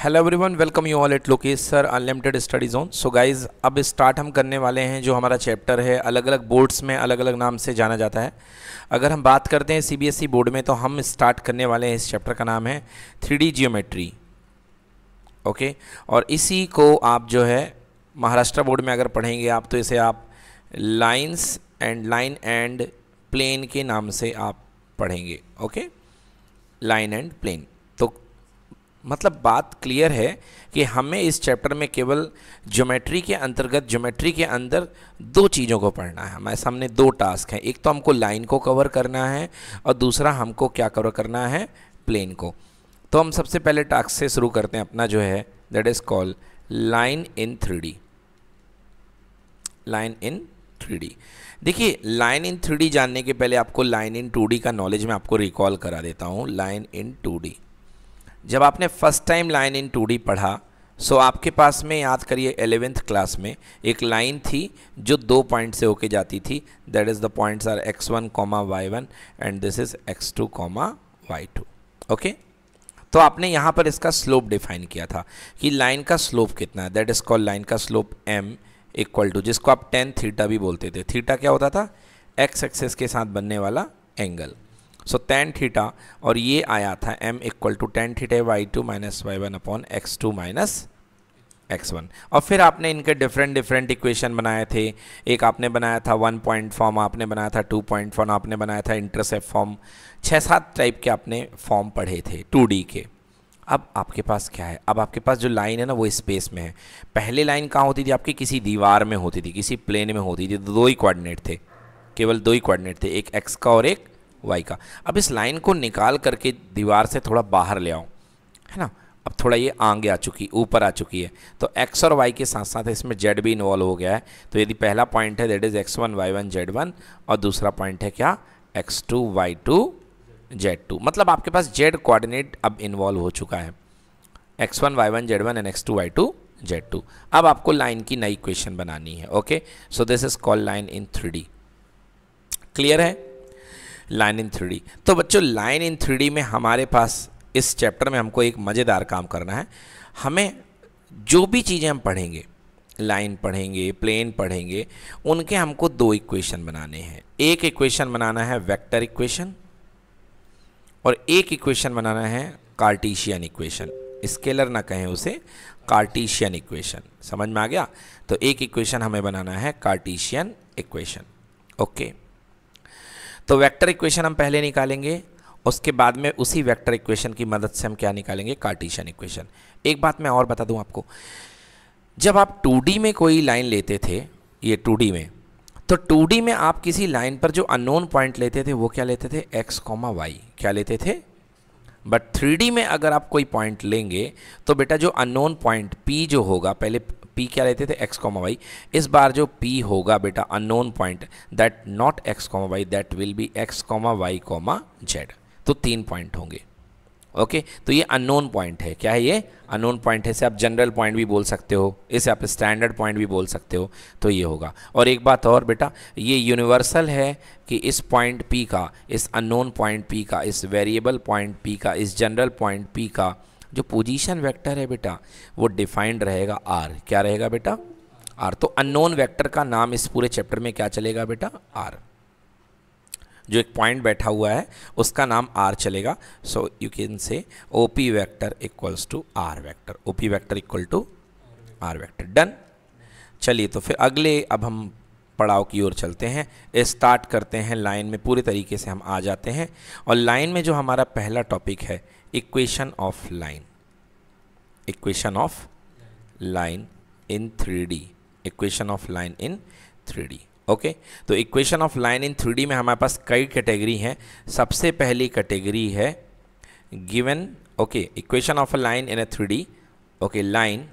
Hello everyone welcome you all at Lokesh sir unlimited study zone so guys अब start हम करने वाले हैं जो हमारा चैप्टर है अलग अलग बोर्ड्स में अलग अलग नाम से जाना जाता है अगर हम बात करते हैं सीबीएसई बोर्ड e में तो हम स्टार्ट करने वाले हैं इस चैप्टर का नाम है थ्री जियोमेट्री ओके और इसी को आप जो है महाराष्ट्र बोर्ड में अगर पढ़ेंगे आप तो इसे आप lines and line and plane के नाम से आप पढ़ेंगे ओके लाइन एंड प्लेन मतलब बात क्लियर है कि हमें इस चैप्टर में केवल ज्योमेट्री के अंतर्गत ज्योमेट्री के अंदर दो चीज़ों को पढ़ना है हमारे सामने दो टास्क हैं एक तो हमको लाइन को कवर करना है और दूसरा हमको क्या कवर करना है प्लेन को तो हम सबसे पहले टास्क से शुरू करते हैं अपना जो है that is call line in three line in three देखिए लाइन इन थ्री जानने के पहले आपको लाइन इन टू का नॉलेज मैं आपको रिकॉल करा देता हूँ लाइन इन टू डी जब आपने first time line in two पढ़ा सो आपके पास में याद करिए एलेवेंथ क्लास में एक लाइन थी जो दो पॉइंट से होके जाती थी that is the points are x one comma y one and this is x two comma y two okay तो आपने यहाँ पर इसका स्लोप डिफाइन किया था कि लाइन का स्लोप कितना है दैट इज़ कॉल लाइन का स्लोप एम इक्वल टू जिसको आप टेन थीटा भी बोलते थे थीटा क्या होता था एक्स एक्सेस के साथ बनने वाला एंगल सो टेन थीटा और ये आया था m equal to tan theta y two minus y one upon x two minus x one और फिर आपने इनके डिफरेंट डिफरेंट इक्वेशन बनाए थे एक आपने बनाया था वन पॉइंट फॉर्म आपने बनाया था टू पॉइंट फॉर्म आपने बनाया था इंटरसेप्ट फॉर्म छः सात टाइप के आपने फॉर्म पढ़े थे टू डी के अब आपके पास क्या है अब आपके पास जो लाइन है ना वो स्पेस में है पहले लाइन कहाँ होती थी आपकी किसी दीवार में होती थी किसी प्लेन में होती थी तो दो ही कोऑर्डिनेट थे केवल दो ही कोऑर्डिनेट थे एक एक्स का और एक वाई का अब इस लाइन को निकाल करके दीवार से थोड़ा बाहर ले आओ है ना अब थोड़ा ये आगे आ चुकी ऊपर आ चुकी है तो एक्स और वाई के साथ साथ इसमें जेड भी इन्वॉल्व हो गया है तो यदि पहला पॉइंट है that is x one y one z one और दूसरा पॉइंट है क्या x two y two z two मतलब आपके पास जेड कोऑर्डिनेट अब इन्वॉल्व हो चुका है x one y one z one and x two y two z two अब आपको लाइन की नई इक्वेशन बनानी है okay so this is call line in three clear है लाइन इन थ्री तो बच्चों लाइन इन थ्री में हमारे पास इस चैप्टर में हमको एक मज़ेदार काम करना है हमें जो भी चीज़ें हम पढ़ेंगे लाइन पढ़ेंगे प्लेन पढ़ेंगे उनके हमको दो इक्वेशन बनाने हैं एक इक्वेशन बनाना है वेक्टर इक्वेशन और एक इक्वेशन बनाना है कार्टीशियन इक्वेशन स्केलर ना कहें उसे कार्टीशियन इक्वेशन समझ में आ गया तो एक इक्वेशन हमें बनाना है कार्टीशियन इक्वेशन ओके okay. तो वेक्टर इक्वेशन हम पहले निकालेंगे उसके बाद में उसी वेक्टर इक्वेशन की मदद से हम क्या निकालेंगे कार्टिशन इक्वेशन एक बात मैं और बता दूं आपको जब आप 2D में कोई लाइन लेते थे ये 2D में तो 2D में आप किसी लाइन पर जो अननोन पॉइंट लेते थे वो क्या लेते थे x, y क्या लेते थे बट थ्री में अगर आप कोई पॉइंट लेंगे तो बेटा जो अननोन पॉइंट P जो होगा पहले पी क्या लेते थे एक्स कॉमा वाई इस बार जो पी होगा बेटा unknown point that not x comma y that will be x comma y comma z तो तीन पॉइंट होंगे ओके okay, तो ये अननोन पॉइंट है क्या है ये अननोन पॉइंट है इसे आप जनरल पॉइंट भी बोल सकते हो इसे आप स्टैंडर्ड पॉइंट भी बोल सकते हो तो ये होगा और एक बात और बेटा ये यूनिवर्सल है कि इस पॉइंट पी का इस अननोन पॉइंट पी का इस वेरिएबल पॉइंट पी का इस जनरल पॉइंट पी का जो पोजीशन वेक्टर है बेटा वो डिफाइंड रहेगा आर क्या रहेगा बेटा आर तो अननोन वेक्टर का नाम इस पूरे चैप्टर में क्या चलेगा बेटा आर जो एक पॉइंट बैठा हुआ है उसका नाम आर चलेगा सो you can say O P vector equals to r vector O P vector equal to r vector done चलिए तो फिर अगले अब हम पड़ाव की ओर चलते हैं स्टार्ट करते हैं लाइन में पूरे तरीके से हम आ जाते हैं और लाइन में जो हमारा पहला टॉपिक है equation of line equation of line in three D equation of line in three D okay तो equation of line in three D में हमारे पास कई कैटेगरी हैं सबसे पहली कैटेगरी है given okay equation of a line in a three D okay line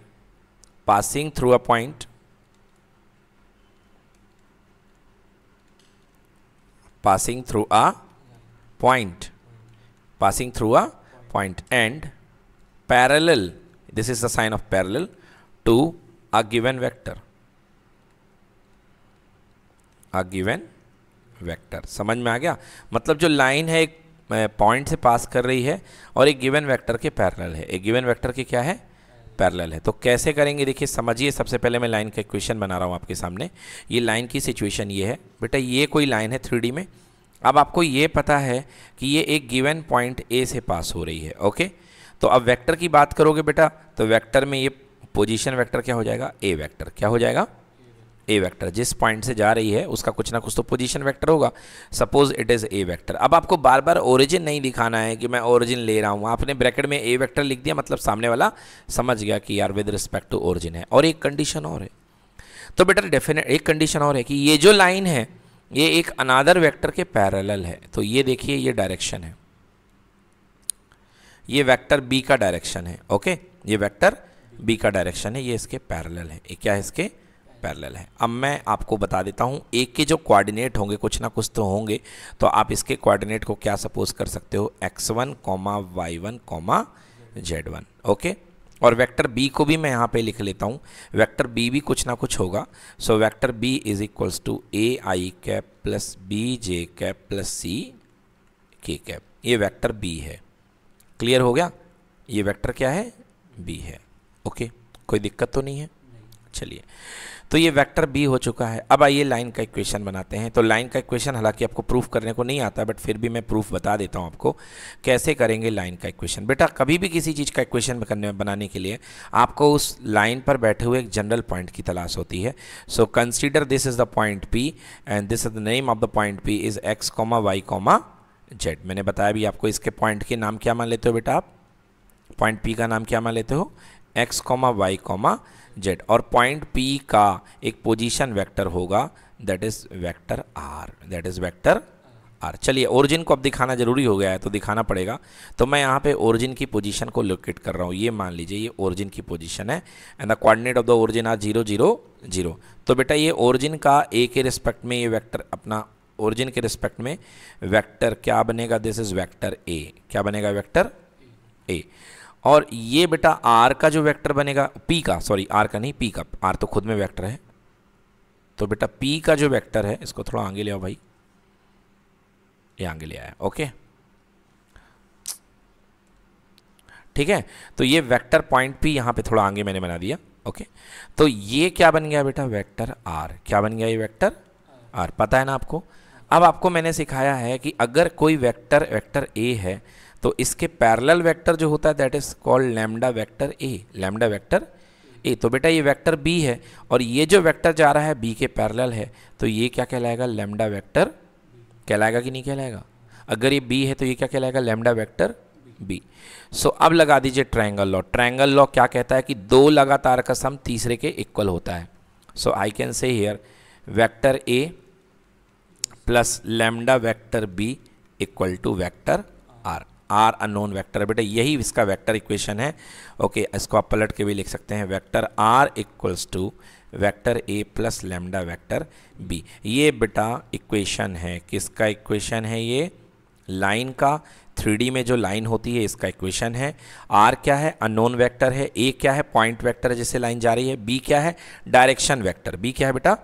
passing through a point passing through a point passing through a point and parallel, this is the sign of parallel, to a given vector. A given vector. samajh mein aa gaya matlab jo line hai ek point se pass kar rahi hai aur ek given vector ke parallel hai ek given vector ke kya hai parallel है तो कैसे करेंगे देखिए समझिए सबसे पहले मैं line का इक्वेशन बना रहा हूँ आपके सामने ये लाइन की सिचुएशन ये है बेटा ये कोई लाइन है थ्री में अब आपको ये पता है कि ये एक गिवन पॉइंट ए से पास हो रही है ओके तो अब वेक्टर की बात करोगे बेटा तो वेक्टर में ये पोजीशन वेक्टर क्या हो जाएगा ए वेक्टर क्या हो जाएगा ए वेक्टर जिस पॉइंट से जा रही है उसका कुछ ना कुछ तो पोजीशन वेक्टर होगा suppose it is a vector अब आपको बार बार ओरिजिन नहीं दिखाना है कि मैं ओरिजिन ले रहा हूँ आपने ब्रैकेट में ए वेक्टर लिख दिया मतलब सामने वाला समझ गया कि यार विद रिस्पेक्ट टू ओरिजिन है और एक कंडीशन और है तो बेटा डेफिनेट एक कंडीशन और है कि ये जो लाइन है ये एक अनादर वेक्टर के पैरेलल है तो ये देखिए ये डायरेक्शन है ये वेक्टर बी का डायरेक्शन है ओके ये वेक्टर बी का डायरेक्शन है ये इसके पैरेलल है ये क्या है इसके पैरेलल है अब मैं आपको बता देता हूँ एक के जो कोऑर्डिनेट होंगे कुछ ना कुछ तो होंगे तो आप इसके कोऑर्डिनेट को क्या सपोज कर सकते हो x one comma y one comma z one okay और वेक्टर बी को भी मैं यहाँ पे लिख लेता हूँ वेक्टर बी भी कुछ ना कुछ होगा so vector b is equals to a i cap plus b j cap plus c k cap ये वेक्टर बी है क्लियर हो गया ये वेक्टर क्या है बी है ओके कोई दिक्कत तो नहीं है चलिए तो ये वेक्टर बी हो चुका है अब आइए लाइन का इक्वेशन बनाते हैं तो लाइन का इक्वेशन हालांकि आपको प्रूफ करने को नहीं आता बट फिर भी मैं प्रूफ बता देता हूँ आपको कैसे करेंगे लाइन का इक्वेशन बेटा कभी भी किसी चीज़ का इक्वेशन करने बनाने के लिए आपको उस लाइन पर बैठे हुए एक जनरल पॉइंट की तलाश होती है so consider this is the point P and this is the name of the point P is x comma y comma z मैंने बताया भी आपको इसके पॉइंट के नाम क्या मान लेते हो बेटा आप पॉइंट पी का नाम क्या मान लेते हो x comma y comma z और पॉइंट पी का एक पोजीशन वेक्टर होगा that is vector r that is vector r चलिए ओरिजिन को अब दिखाना ज़रूरी हो गया है तो दिखाना पड़ेगा तो मैं यहाँ पे ओरिजिन की पोजीशन को लोकेट कर रहा हूँ ये मान लीजिए ये ओरिजिन की पोजीशन है and the coordinate of the origin are zero zero zero तो बेटा ये ओरिजिन का ए के रिस्पेक्ट में ये वैक्टर अपना ओरिजिन के रिस्पेक्ट में वैक्टर क्या बनेगा दिस इज़ वैक्टर ए क्या बनेगा वैक्टर ए और ये बेटा आर का जो वेक्टर बनेगा पी का सॉरी आर का नहीं पी का आर तो खुद में वेक्टर है तो बेटा पी का जो वेक्टर है इसको थोड़ा आगे ले आओ भाई ये आगे ले आया ओके ठीक है तो ये वेक्टर पॉइंट पी यहां पे थोड़ा आगे मैंने बना दिया ओके तो ये क्या बन गया बेटा वेक्टर आर क्या बन गया ये वेक्टर आर पता है ना आपको अब आपको मैंने सिखाया है कि अगर कोई वेक्टर वेक्टर ए है तो इसके पैरेलल वेक्टर जो होता है that is called lambda vector a lambda vector a तो बेटा ये वेक्टर बी है और ये जो वेक्टर जा रहा है बी के पैरेलल है तो ये क्या कहलाएगा लैम्डा वेक्टर कहलाएगा कि नहीं कहलाएगा अगर ये बी है तो ये क्या कहलाएगा lambda vector b so so, अब लगा दीजिए ट्रायंगल लॉ ट्रायंगल लॉ क्या कहता है कि दो लगातार का सम तीसरे के इक्वल होता है so I can say here vector a plus lambda vector b equal to vector r unknown vector बेटा यही इसका वैक्टर इक्वेशन है ओके इसको आप पलट के भी लिख सकते हैं vector r equals to vector a plus lambda vector b ये बेटा इक्वेशन है किसका इक्वेशन है ये लाइन का 3D में जो लाइन होती है इसका इक्वेशन है R क्या है अनोन वेक्टर है A क्या है पॉइंट वेक्टर है जिससे लाइन जा रही है B क्या है डायरेक्शन वेक्टर B क्या है बेटा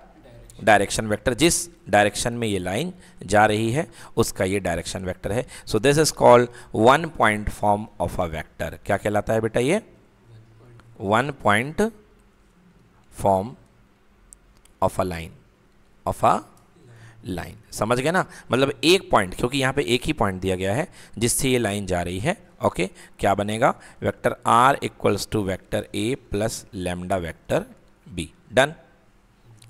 डायरेक्शन वेक्टर जिस डायरेक्शन में ये लाइन जा रही है उसका ये डायरेक्शन वेक्टर है so this is called one point form of a vector क्या कहलाता है बेटा ये one point form of a line of a line समझ गए ना मतलब एक पॉइंट क्योंकि यहाँ पे एक ही पॉइंट दिया गया है जिससे ये लाइन जा रही है ओके क्या बनेगा vector r equals to vector a plus lambda vector b done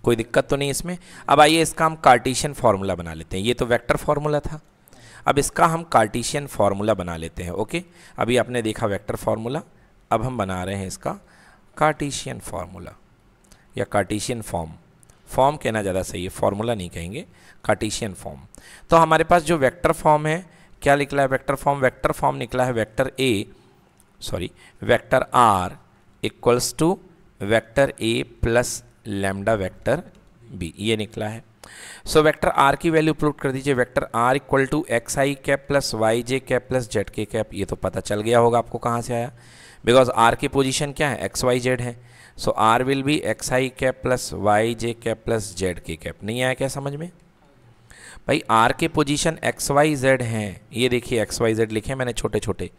कोई दिक्कत तो नहीं इसमें अब आइए इसका हम कार्टिशियन फार्मूला बना लेते हैं ये तो वेक्टर फार्मूला था अब इसका हम कार्टिशियन फार्मूला बना लेते हैं ओके अभी आपने देखा वेक्टर फार्मूला अब हम बना रहे हैं इसका कार्टिशियन फार्मूला या कार्टिशियन फॉर्म फॉर्म कहना ज़्यादा सही है फार्मूला नहीं कहेंगे कार्टिशियन फॉर्म तो हमारे पास जो वेक्टर फॉर्म है क्या निकला है वेक्टर फॉर्म वेक्टर फॉर्म निकला है vector a sorry vector r equals to vector a plus lambda vector b so निकला है सो so, वेक्टर आर की वैल्यू प्रूव कर दीजिए vector r equal to x i cap plus y j cap plus z k cap ये तो पता चल गया होगा आपको कहाँ से आया बिकॉज आर की पोजिशन क्या है एक्स वाई जेड है so r will be x i cap plus y j cap plus z k cap नहीं आया क्या समझ में भाई आर के पोजीशन एक्स वाई जेड हैं ये देखिए एक्स वाई जेड लिखे मैंने छोटे छोटे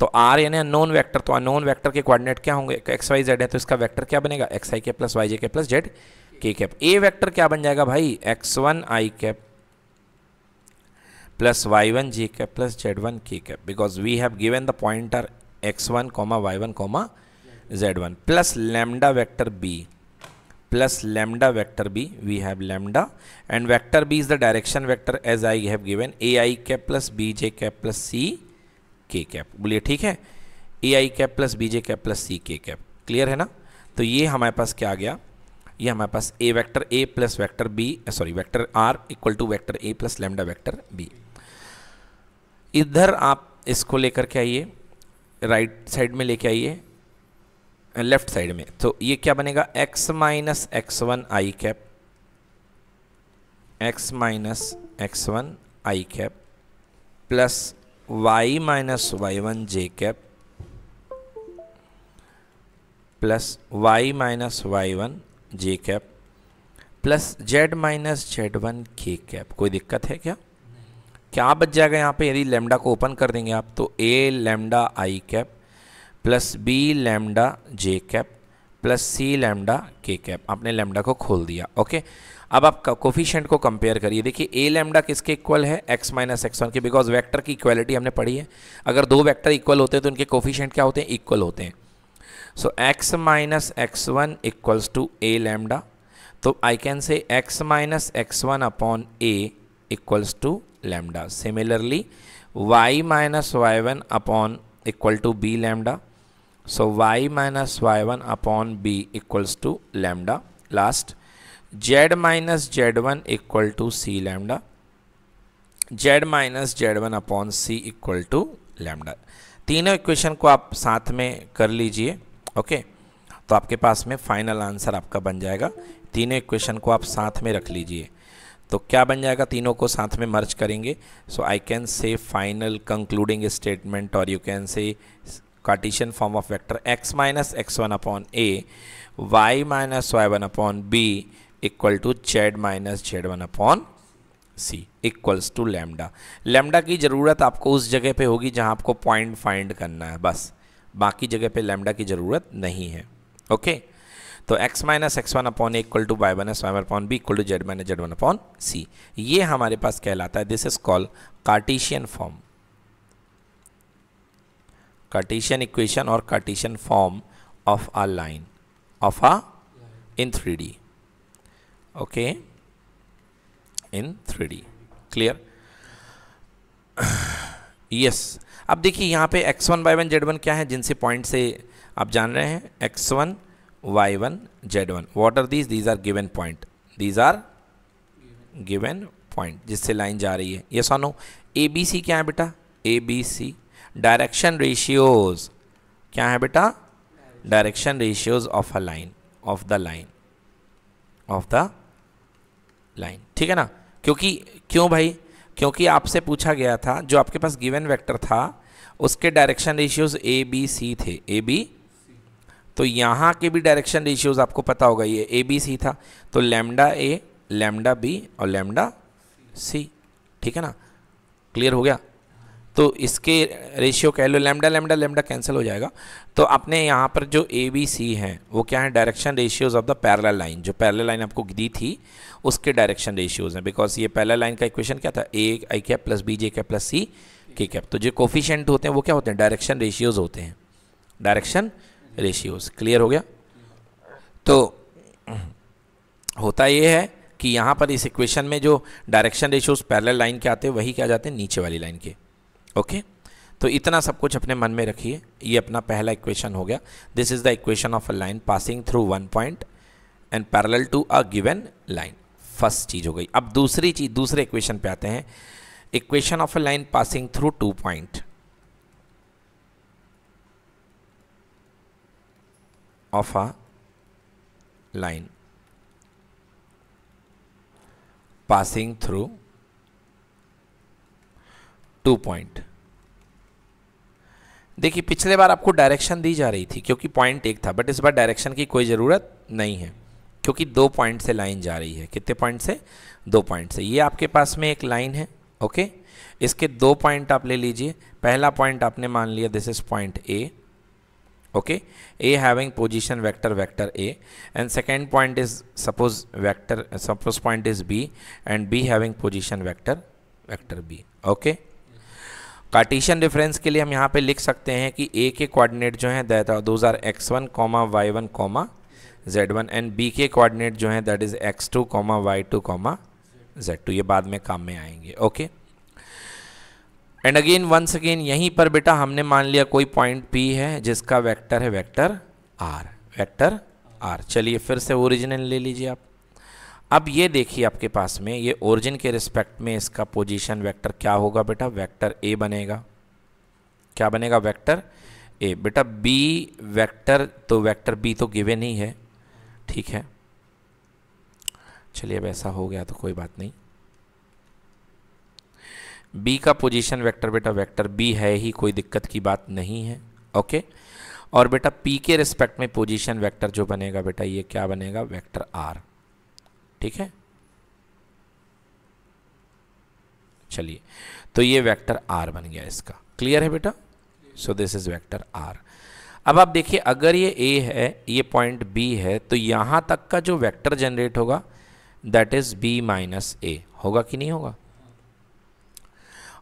तो आर यानी अनोन वैक्टर तो अनोन वैक्टर के कॉर्डिनेट क्या होंगे एक्स वाई जेड है तो इसका वैक्टर क्या बनेगा एक्स आई के plus y j k plus z k cap a vector क्या बन जाएगा भाई x one i cap plus y one j cap plus z one k cap because we have given the point are x one comma y one comma z one plus lambda vector b plus lambda vector b we have lambda and vector b is the direction vector as I have given a i cap plus b j cap plus c k cap बोलिए ठीक है a i cap plus b j cap plus c k cap clear है ना तो ये हमारे पास क्या आ गया ये हमारे पास a vector a plus vector b sorry vector r equal to vector a plus lambda vector b इधर आप इसको लेकर के आइए राइट साइड में लेके आइए लेफ्ट साइड में तो ये क्या बनेगा x minus x one i cap x minus x one i cap plus y minus y one j cap plus y minus y one j cap plus z minus z one k cap कोई दिक्कत है क्या क्या बच जाएगा यहाँ पे यदि लेमडा को ओपन कर देंगे आप तो a lambda i cap plus b lambda j cap plus c lambda k cap आपने लैमडा को खोल दिया ओके अब आप कोफिशेंट को कंपेयर करिए देखिए ए लैमडा किसके इक्वल है एक्स माइनस एक्स वन के बिकॉज वैक्टर की इक्वालिटी हमने पढ़ी है अगर दो वैक्टर इक्वल होते हैं तो उनके कोफिशेंट क्या होते हैं इक्वल होते हैं so x minus x one equals to a lambda तो I can say x minus x one upon a equals to lambda similarly y minus y one upon equal to b lambda So y minus y1 upon b equals to lambda. Last, z minus z1 equal to c lambda. z minus z1 upon c equal to lambda. तीनों equation को आप साथ में कर लीजिए okay तो आपके पास में फाइनल आंसर आपका बन जाएगा तीनों इक्वेशन को आप साथ में रख लीजिए तो क्या बन जाएगा तीनों को साथ में मर्ज करेंगे so I can say final concluding statement और you can say Cartesian form of vector x minus x one upon a y minus y one upon b equal to z minus z one upon c equals to lambda lambda की ज़रूरत आपको उस जगह पे होगी जहाँ आपको point find करना है बस बाकी जगह पे लेमडा की ज़रूरत नहीं है ओके तो x minus x one upon equal to y minus y upon b equal to z minus z one upon c ये हमारे पास कहलाता है this is call Cartesian form और equation form of a line of a in three D okay in three D clear yes अब देखिए यहाँ पे x1 y1 z1 क्या है जिनसे पॉइंट से आप जान रहे हैं x1 y1 z1 what are these these are given point these are given point जिससे लाइन जा रही है ये सानो ए बी सी क्या है बेटा A B C direction ratios क्या है बेटा direction ratios of a line of the line of the line ठीक है ना क्योंकि क्यों भाई क्योंकि आपसे पूछा गया था जो आपके पास गिवन वेक्टर था उसके direction ratios a B c थे ए बी तो यहाँ के भी डायरेक्शन रेशियोज आपको पता होगा ये ए बी सी था तो लेमडा ए लेमडा बी और लेमडा सी ठीक है ना क्लियर हो गया तो इसके रेशियो कह लो लेमडा लेमडा लेमडा कैंसिल हो जाएगा तो अपने यहाँ पर जो ए बी सी हैं वो क्या है direction ratios of the parallel line जो पैरल लाइन आपको दी थी उसके डायरेक्शन रेशियोज़ हैं बिकॉज ये पैरल लाइन का इक्वेशन क्या था a i cap plus b j cap plus c k cap तो जो कोफिशेंट होते हैं वो क्या होते हैं डायरेक्शन रेशियोज़ होते हैं डायरेक्शन रेशियोज़ क्लियर हो गया तो होता ये है कि यहाँ पर इस इक्वेशन में जो डायरेक्शन रेशियोज़ पैरल लाइन के आते हैं वही क्या जाते हैं नीचे वाली लाइन के ओके तो इतना सब कुछ अपने मन में रखिए ये अपना पहला इक्वेशन हो गया this is the equation of a line passing through one point and parallel to a given line first चीज़ हो गई अब दूसरी चीज़ दूसरे इक्वेशन पे आते हैं equation of a line passing through two point of a line passing through two point देखिए पिछले बार आपको डायरेक्शन दी जा रही थी क्योंकि पॉइंट एक था बट इस बार डायरेक्शन की कोई ज़रूरत नहीं है क्योंकि दो पॉइंट से लाइन जा रही है कितने पॉइंट से दो पॉइंट से ये आपके पास में एक लाइन है ओके इसके दो पॉइंट आप ले लीजिए पहला पॉइंट आपने मान लिया this is point A okay A having position vector vector a and second point is suppose vector suppose point is B and B having position vector vector b okay Cartesian reference के लिए हम यहाँ पे लिख सकते हैं कि ए के कोऑर्डिनेट जो हैं that are those are x one comma y one comma z one and b के कोऑर्डिनेट जो हैं that is x two comma y two comma z two ये बाद में काम में आएंगे okay and again once again यहीं पर बेटा हमने मान लिया कोई पॉइंट पी है जिसका वैक्टर है वैक्टर आर वैक्टर आर चलिए फिर से ओरिजिनल ले लीजिए आप अब ये देखिए आपके पास में ये ओरिजिन के रिस्पेक्ट में इसका पोजीशन वेक्टर क्या होगा बेटा वेक्टर ए बनेगा क्या बनेगा वेक्टर ए बेटा बी वेक्टर तो वेक्टर बी तो गिवे ही है ठीक है चलिए अब ऐसा हो गया तो कोई बात नहीं बी का पोजीशन वेक्टर बेटा वेक्टर बी है ही कोई दिक्कत की बात नहीं है ओके और बेटा पी के रिस्पेक्ट में पोजिशन वैक्टर जो बनेगा बेटा ये क्या बनेगा वैक्टर आर ठीक है चलिए तो ये वेक्टर आर बन गया इसका क्लियर है बेटा so this is vector r अब आप देखिए अगर ये ए है ये पॉइंट बी है तो यहां तक का जो वेक्टर जनरेट होगा that is b minus a होगा कि नहीं होगा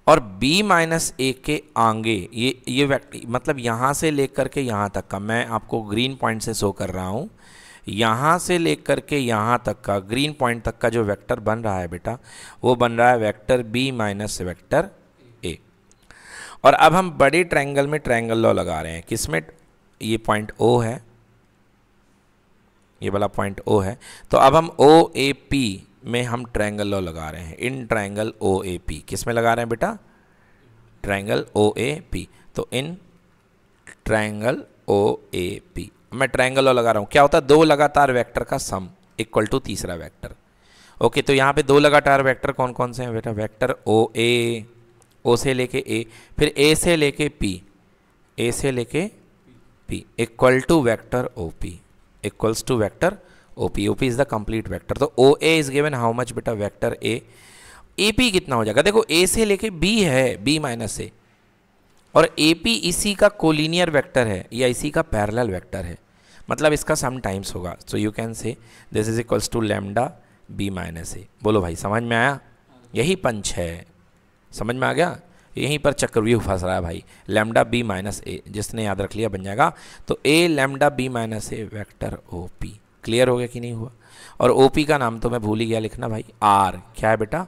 और b माइनस ए के आगे ये ये वेक्टर मतलब यहां से लेकर के यहां तक का मैं आपको ग्रीन पॉइंट से शो कर रहा हूं यहाँ से लेकर के यहाँ तक का ग्रीन पॉइंट तक का जो वेक्टर बन रहा है बेटा वो बन रहा है vector b minus vector a और अब हम बड़े ट्रायंगल में ट्रायंगल लॉ लगा रहे हैं किसमें ये पॉइंट ओ है ये वाला पॉइंट ओ है तो अब हम ओ ए पी में हम ट्रायंगल लॉ लगा रहे हैं इन ट्रायंगल ओ ए पी किस में लगा रहे हैं बेटा ट्रायंगल ओ ए पी तो in triangle O A P मैं ट्राइंगल लगा रहा हूँ क्या होता है दो लगातार वैक्टर का सम इक्वल टू तीसरा वैक्टर ओके तो यहाँ पे दो लगातार वैक्टर कौन कौन से हैं बेटा वैक्टर ओ ए ओ से लेके ए फिर ए से लेके पी ए से लेके P equal to vector O P equals to vector O P O P is the complete vector तो O A is given how much बेटा वैक्टर ए ए पी कितना हो जाएगा देखो ए से लेके बी है बी माइनस ए और ए पी इसी का कोलिनियर वेक्टर है या इसी का पैरेलल वेक्टर है मतलब इसका सम टाइम्स होगा so you can say this is equals to lambda b minus a बोलो भाई समझ में आया यही पंच है समझ में आ गया यहीं पर चक्रव्यूह फंस रहा है भाई लेमडा बी माइनस ए जिसने याद रख लिया बन जाएगा तो a lambda b minus a vector O P clear हो गया कि नहीं हुआ और ओ पी का नाम तो मैं भूल ही गया लिखना भाई आर क्या है बेटा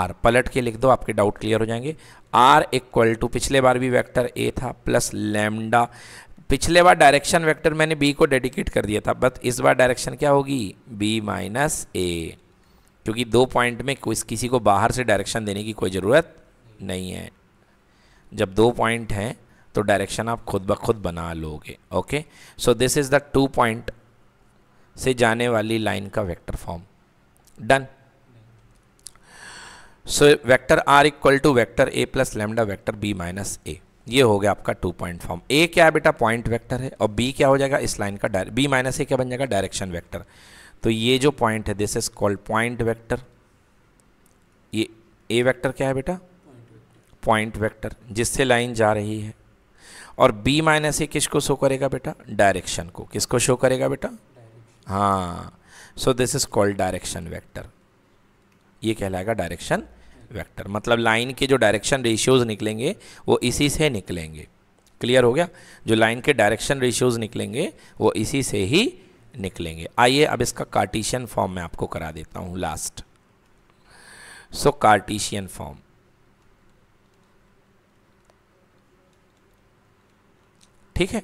आर पलट के लिख दो आपके डाउट क्लियर हो जाएंगे आर इक्वल टू पिछले बार भी वेक्टर ए था प्लस लैमडा पिछले बार डायरेक्शन वेक्टर मैंने बी को डेडिकेट कर दिया था बट इस बार डायरेक्शन क्या होगी बी माइनस ए क्योंकि दो पॉइंट में कोई किसी को बाहर से डायरेक्शन देने की कोई ज़रूरत नहीं है जब दो पॉइंट हैं तो डायरेक्शन आप खुद ब खुद बना लोगे okay so this is the two point से जाने वाली लाइन का vector form done so vector r equal to vector a plus lambda vector b minus a ये हो गया आपका टू पॉइंट फॉर्म ए क्या है बेटा पॉइंट वेक्टर है और बी क्या हो जाएगा इस लाइन का बी माइनस ए क्या बन जाएगा डायरेक्शन वेक्टर तो ये जो पॉइंट है this is called point vector ये ए वेक्टर क्या है बेटा पॉइंट वेक्टर जिससे लाइन जा रही है और बी माइनस ए किसको शो करेगा बेटा डायरेक्शन को किसको शो करेगा बेटा हाँ so this is called direction vector ये कहलाएगा डायरेक्शन वेक्टर मतलब लाइन के जो डायरेक्शन रेशियोज़ निकलेंगे वो इसी से निकलेंगे क्लियर हो गया जो लाइन के डायरेक्शन रेशियोज़ निकलेंगे वो इसी से ही निकलेंगे आइए अब इसका कार्टिशियन फॉर्म मैं आपको करा देता हूं लास्ट सो कार्टिशियन फॉर्म ठीक है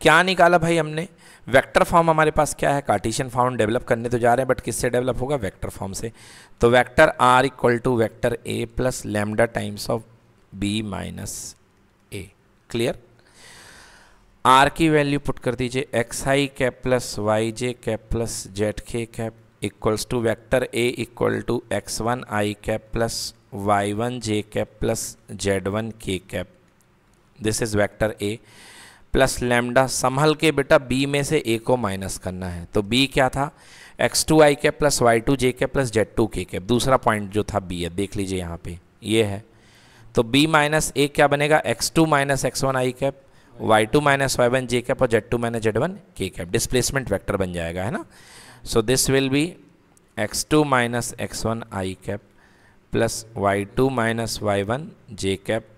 क्या निकाला भाई हमने वेक्टर फॉर्म हमारे पास क्या है कार्टिशियन फॉर्म डेवलप करने तो जा रहे हैं बट किससे डेवलप होगा वेक्टर फॉर्म से तो vector r equal to vector a plus lambda times of b minus a clear r की वैल्यू पुट कर दीजिए x i cap plus y j cap plus z k cap equals to vector a equal to x one i cap plus y one j cap plus z one k cap this is vector a plus lambda संभल के बेटा B में से ए को minus करना है तो b क्या था x two i cap plus y two j cap plus z two k cap दूसरा पॉइंट जो था बी है देख लीजिए यहाँ पे ये है तो बी माइनस ए क्या बनेगा x two minus x one i cap y two minus y one j cap और z two minus z one k cap displacement vector बन जाएगा है ना so this will be x two minus x one i cap plus y two minus y one j cap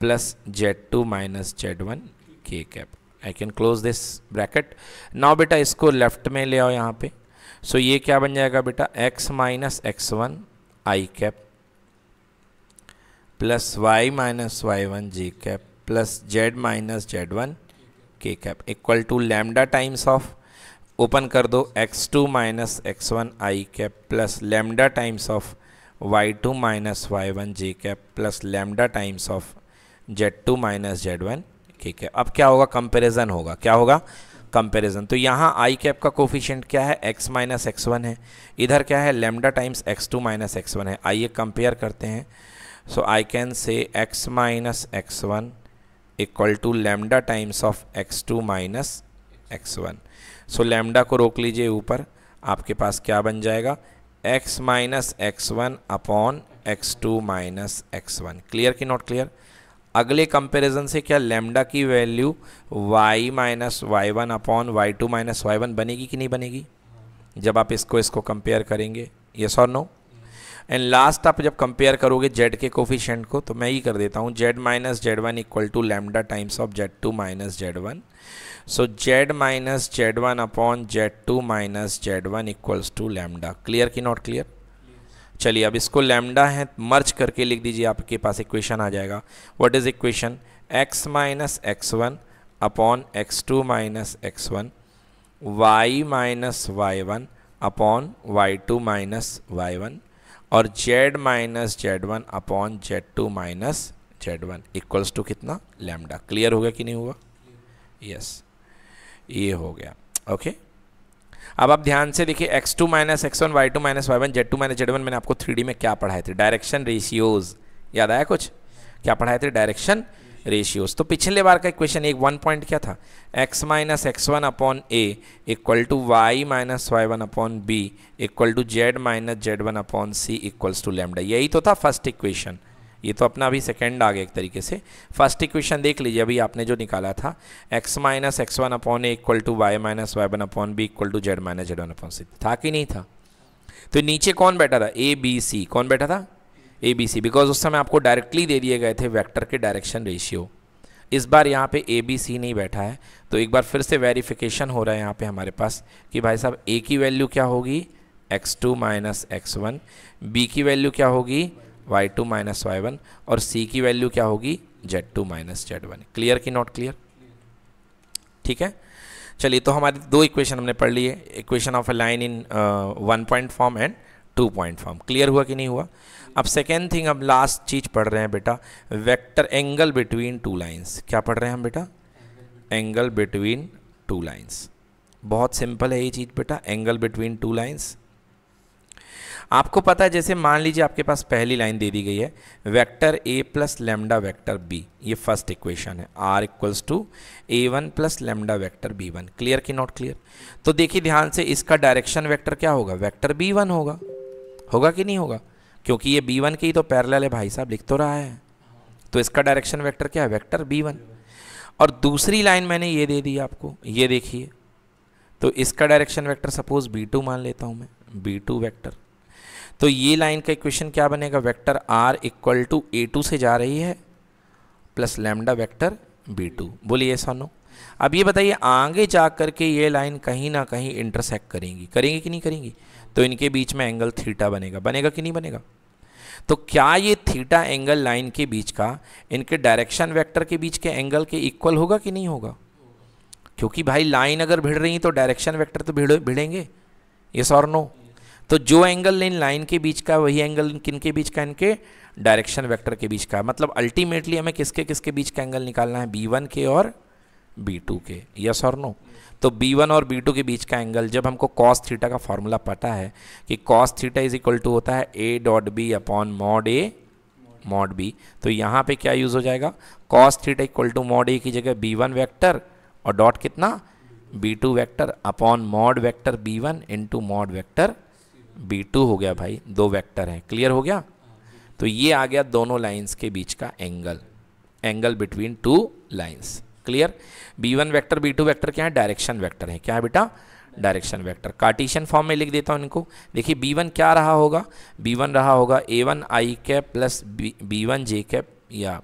plus z two minus z one k cap I can close this bracket now बेटा इसको left में ले आओ यहाँ पे सो so ये क्या बन जाएगा बेटा x minus x one i cap plus y minus y one j cap plus z minus z one k cap equal to lambda times of open कर दो x two minus x one i cap plus lambda times of y two minus y one j cap plus lambda times of z two minus z one ठीक है अब क्या होगा comparison होगा क्या होगा कंपेरिजन तो यहाँ आई कैप का कोफिशियंट क्या है एक्स माइनस एक्स वन है इधर क्या है lambda times x two minus x one है आइए कंपेयर करते हैं so I can say x minus x one equal to lambda times of x two minus x one so lambda को रोक लीजिए ऊपर आपके पास क्या बन जाएगा x minus x one upon x two minus x one clear कि नॉट क्लियर अगले कंपैरिजन से क्या लेमडा की value y minus y one upon y two minus y one बनेगी कि नहीं बनेगी जब आप इसको इसको कंपेयर करेंगे यस और नो एंड लास्ट आप जब कंपेयर करोगे जेड के कोफिशेंट को तो मैं ही कर देता हूँ z minus z one equal to lambda times of z two minus z one so z minus z one upon z two minus z one equals to lambda clear की not clear चलिए अब इसको lambda है मर्च करके लिख दीजिए आपके पास इक्वेशन आ जाएगा what is equation x minus x one upon x two minus x one y minus y one upon y two minus y one और z minus z one upon z two minus z one equals to कितना lambda clear हो गया कि नहीं हुआ yes yes. ये हो गया ओके okay? अब आप ध्यान से देखिए x two minus x one y two minus y one z two minus z one मैंने आपको थ्री में क्या पढ़ाए थे डायरेक्शन रेशियोज याद आया कुछ क्या पढ़ाए थे डायरेक्शन रेशियोज तो पिछले बार का इक्वेशन एक वन पॉइंट क्या था x minus x one upon a equal to y minus y one upon b equal to z minus z one upon c equals to lambda यही तो था फर्स्ट इक्वेशन ये तो अपना अभी सेकेंड आ गया एक तरीके से फर्स्ट इक्वेशन देख लीजिए अभी आपने जो निकाला था x minus x one upon a equal to y minus y one upon b equal to z minus z one upon c था कि नहीं था तो नीचे कौन बैठा था ए बी सी कौन बैठा था ए बी सी बिकॉज उस समय आपको डायरेक्टली दे दिए गए थे वैक्टर के डायरेक्शन रेशियो इस बार यहाँ पे ए बी सी नहीं बैठा है तो एक बार फिर से वेरिफिकेशन हो रहा है यहाँ पे हमारे पास कि भाई साहब ए की वैल्यू क्या होगी x two minus x one B की वैल्यू क्या होगी y two minus y one और सी की वैल्यू क्या होगी z two minus z one clear की नॉट क्लियर ठीक है चलिए तो हमारे दो इक्वेशन हमने पढ़ लिए equation of a line in one point form and two point form clear हुआ कि नहीं हुआ अब सेकेंड थिंग अब लास्ट चीज़ पढ़ रहे हैं बेटा vector angle between two lines क्या पढ़ रहे हैं हम बेटा एंगल बिटवीन टू लाइन्स बहुत सिंपल है ये चीज़ बेटा एंगल बिटवीन टू लाइन्स आपको पता है जैसे मान लीजिए आपके पास पहली लाइन दे दी गई है vector a plus lambda vector b ये फर्स्ट इक्वेशन है r equals to a one plus lambda vector b one clear की नॉट क्लियर तो देखिए ध्यान से इसका डायरेक्शन वैक्टर क्या होगा वैक्टर बी वन होगा होगा कि नहीं होगा क्योंकि ये बी वन ही तो पैरल है भाई साहब लिख तो रहा है तो इसका डायरेक्शन वैक्टर क्या है वैक्टर बी वन और दूसरी लाइन मैंने ये दे दी आपको ये देखिए तो इसका direction vector suppose b two मान लेता हूँ मैं बी टू वैक्टर तो ये लाइन का इक्वेशन क्या बनेगा vector r equal to a two से जा रही है plus lambda vector b two बोलिए सानो अब ये बताइए आगे जा कर के ये लाइन कहीं ना कहीं इंटरसेक्ट करेंगी करेंगी कि नहीं करेंगी तो इनके बीच में एंगल थीटा बनेगा बनेगा कि नहीं बनेगा तो क्या ये थीटा एंगल लाइन के बीच का इनके डायरेक्शन वेक्टर के बीच के एंगल के इक्वल होगा कि नहीं होगा क्योंकि भाई लाइन अगर भिड़ रही तो डायरेक्शन वेक्टर तो भिड़ भिड़ेंगे ये सॉर नो तो जो एंगल इन लाइन के बीच का वही एंगल किन के बीच का इनके डायरेक्शन वेक्टर के बीच का मतलब अल्टीमेटली हमें किसके किसके बीच का एंगल निकालना है बी वन के और बी टू के यस तो और नो तो बी वन और बी टू के बीच का एंगल जब हमको कॉस थीटा का फॉर्मूला पता है कि cos theta is equal to होता है a dot b upon mod a mod b तो यहाँ पे क्या यूज़ हो जाएगा cos theta equal to mod a की जगह बी वन वैक्टर और डॉट कितना b two vector upon mod vector b one into mod vector b two हो गया भाई दो वेक्टर हैं क्लियर हो गया तो ये आ गया दोनों लाइंस के बीच का angle angle between two lines clear b one vector b two vector क्या है डायरेक्शन वैक्टर है क्या है बेटा डायरेक्शन वेक्टर कार्टिशियन फॉर्म में लिख देता हूँ इनको देखिए बी वन क्या रहा होगा बी वन रहा होगा a one i cap plus b one j cap या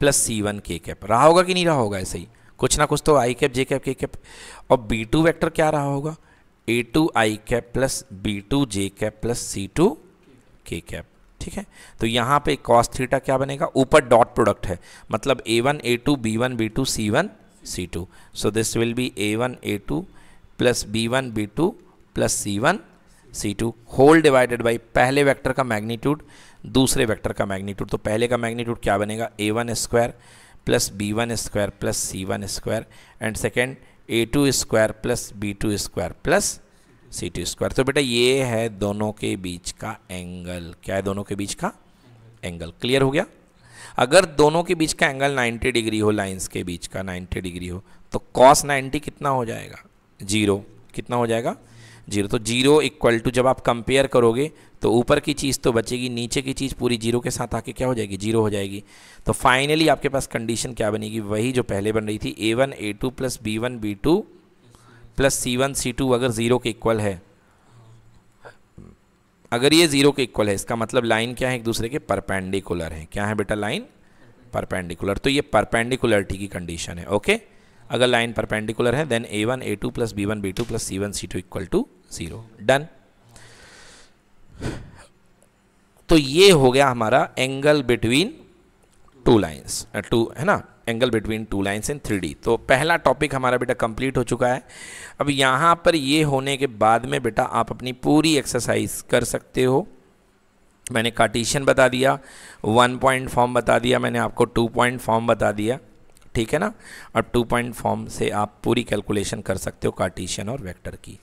plus c one k cap रहा होगा कि नहीं रहा होगा ऐसे ही कुछ ना कुछ तो i cap j cap k cap और बी टू वैक्टर क्या रहा होगा a two i cap plus b two j cap plus c two k cap ठीक है तो यहाँ पे कॉस थीटा क्या बनेगा ऊपर डॉट प्रोडक्ट है मतलब a one a two b one b two c one c two so this will be a one a two plus b one b two plus c one c two whole divided by पहले vector का magnitude दूसरे vector का magnitude तो पहले का magnitude क्या बनेगा a one square plus b one square plus c one square and second a two square plus b to square plus c two square तो बेटा ये है दोनों के बीच का एंगल क्या है दोनों के बीच का एंगल क्लियर हो गया अगर दोनों के बीच का एंगल 90 डिग्री हो लाइंस के बीच का 90 डिग्री हो तो कॉस 90 कितना हो जाएगा जीरो कितना हो जाएगा जीरो तो जीरो इक्वल टू जब आप कंपेयर करोगे तो ऊपर की चीज़ तो बचेगी नीचे की चीज़ पूरी जीरो के साथ आके क्या हो जाएगी जीरो हो जाएगी तो फाइनली आपके पास कंडीशन क्या बनेगी वही जो पहले बन रही थी a one a two plus b one b two plus c one c two अगर ज़ीरो के इक्वल है अगर ये ज़ीरो के इक्वल है इसका मतलब लाइन क्या है एक दूसरे के परपेंडिकुलर है क्या है बेटा लाइन परपेंडिकुलर तो ये परपेंडिकुलरिटी की कंडीशन है ओके अगर लाइन परपेंडिकुलर है then a one a two plus b one b two plus c one c two equal to zero done तो ये हो गया हमारा angle between two lines two है ना angle between two lines in three तो पहला टॉपिक हमारा बेटा कंप्लीट हो चुका है अब यहाँ पर ये होने के बाद में बेटा आप अपनी पूरी एक्सरसाइज कर सकते हो मैंने कार्टिशियन बता दिया वन पॉइंट फॉर्म बता दिया मैंने आपको टू पॉइंट फॉर्म बता दिया ठीक है ना अब टू पॉइंट फॉर्म से आप पूरी कैलकुलेशन कर सकते हो कार्टिशियन और वेक्टर की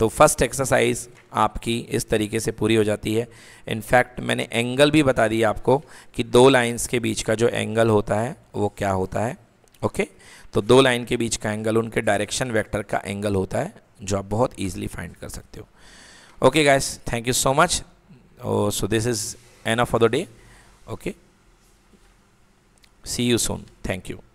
तो फर्स्ट एक्सरसाइज आपकी इस तरीके से पूरी हो जाती है इनफैक्ट मैंने एंगल भी बता दिया आपको कि दो लाइंस के बीच का जो एंगल होता है वो क्या होता है ओके तो दो लाइन के बीच का एंगल उनके डायरेक्शन वेक्टर का एंगल होता है जो आप बहुत ईजिली फाइंड कर सकते हो okay guys thank you so much so this is end of the day okay see you soon thank you